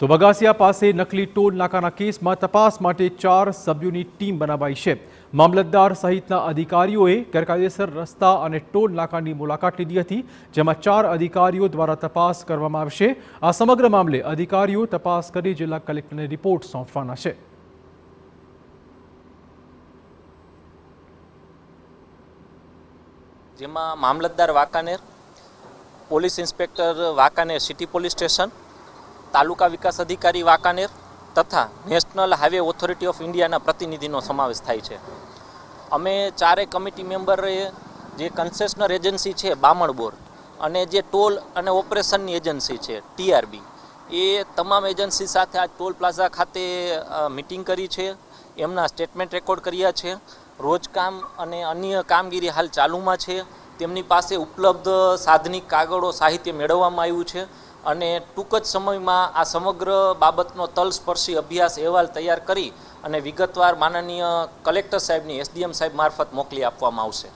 તો બગાસિયા પાસે નકલી ટોલ નાકાના કેસમાં તપાસ માટે ચાર સભ્યોની ટીમ બનાવાઈ છે મામલતદાર સહિતના અધિકારીઓએ ગેરકાયદેસર રસ્તા અને ટોલ નાકાની મુલાકાત લીધી હતી જેમાં ચાર અધિકારીઓ દ્વારા તપાસ કરવામાં આવશે આ સમગ્ર મામલે અધિકારીઓ તપાસ કરી જિલ્લા કલેક્ટરને રિપોર્ટ સોંપવાના છે જેમાં મામલતદાર Wankaner police inspector Wankaner city police station taluka વિકાસ અધિકારી વાંકાનેર તથા નેશનલ હાઈવે ઓથોરિટી ઓફ ઇન્ડિયાના પ્રતિનિધિનો સમાવેશ થાય છે અમે ચારેય કમિટી મેમ્બરે જે કન્સેશનલ એજન્સી છે બામણબોર અને જે ટોલ અને ઓપરેશનની એજન્સી છે ટીઆરબી એ તમામ એજન્સી સાથે આ ટોલ પ્લાઝા ખાતે મિટિંગ કરી છે એમના સ્ટેટમેન્ટ રેકોર્ડ કર્યા છે રોજકામ અને અન્ય કામગીરી હાલ ચાલુમાં છે તેમની પાસે ઉપલબ્ધ સાધનિક કાગળો સાહિત્ય મેળવવામાં આવ્યું છે અને ટૂંક જ સમયમાં આ સમગ્ર બાબતનો તલસ્પર્શી અભ્યાસ અહેવાલ તૈયાર કરી અને વિગતવાર માનનીય કલેક્ટર સાહેબની એસડીએમ સાહેબ મારફત મોકલી આપવામાં આવશે